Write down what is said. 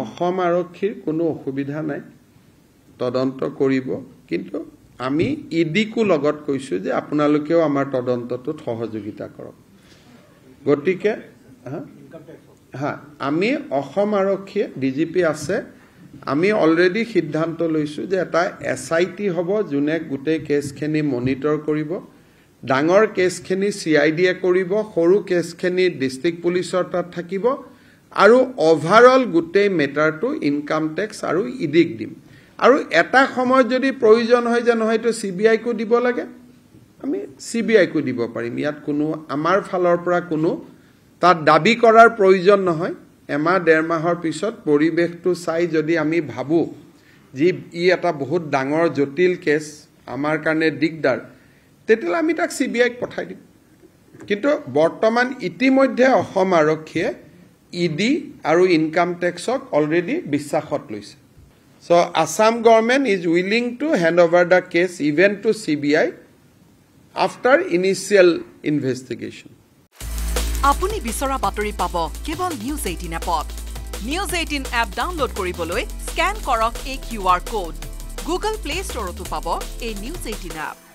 অসম আৰক্ষীৰ কোনো অসুবিধা নাই তদন্ত কৰিব কিন্তু আমি ই ইডিকো লগত কৈছোঁ যে আপোনালোকেও আমাৰ তদন্তটোত সহযোগিতা কৰক গতিকে হা আমি অসম আৰক্ষীয়ে ডি জি পি আছে আমি অলৰেডি সিদ্ধান্ত লৈছোঁ যে এটা এছ আই টি হ'ব যোনে গোটেই কেছখিনি মনিটৰ কৰিব ডাঙৰ কেছখিনি চি আই ডিয়ে কৰিব সৰু কেছখিনি ডিষ্ট্ৰিক্ট পুলিচৰ তাত থাকিব আৰু অভাৰঅল গোটেই মেটাৰটো ইনকাম টেক্স আৰু ইডিক দিম আৰু এটা সময়ত যদি প্ৰয়োজন হয় যে নহয়তো চি বি আইকো দিব লাগে আমি চি বি আইকো দিব পাৰিম ইয়াত কোনো আমাৰ ফালৰ পৰা কোনো তাত দাবী কৰাৰ প্ৰয়োজন নহয় এমাহ ডেৰ মাহৰ পিছত পৰিৱেশটো চাই যদি আমি ভাবোঁ যি ই এটা বহুত ডাঙৰ জটিল কেছ আমাৰ কাৰণে দিগদাৰ তেতিয়াহ'লে আমি তাক চি বি আইক পঠাই দিম কিন্তু বৰ্তমান ইতিমধ্যে অসম আৰক্ষীয়ে ই ডি আৰু ইনকাম টেক্সক অলৰেডি বিশ্বাসত লৈছে so' Assam government is willing to hand over the case even to C B I after initial investigation আপুনি বিচৰা বাতৰি পাব কেৱল নিউজ এইটিন এপত নিউজ এইটিন এপ ডাউনলোড কৰিবলৈ স্কেন কৰক এই Q R code Google Play ষ্টৰতো পাব এই নিউজ এইটিন এপ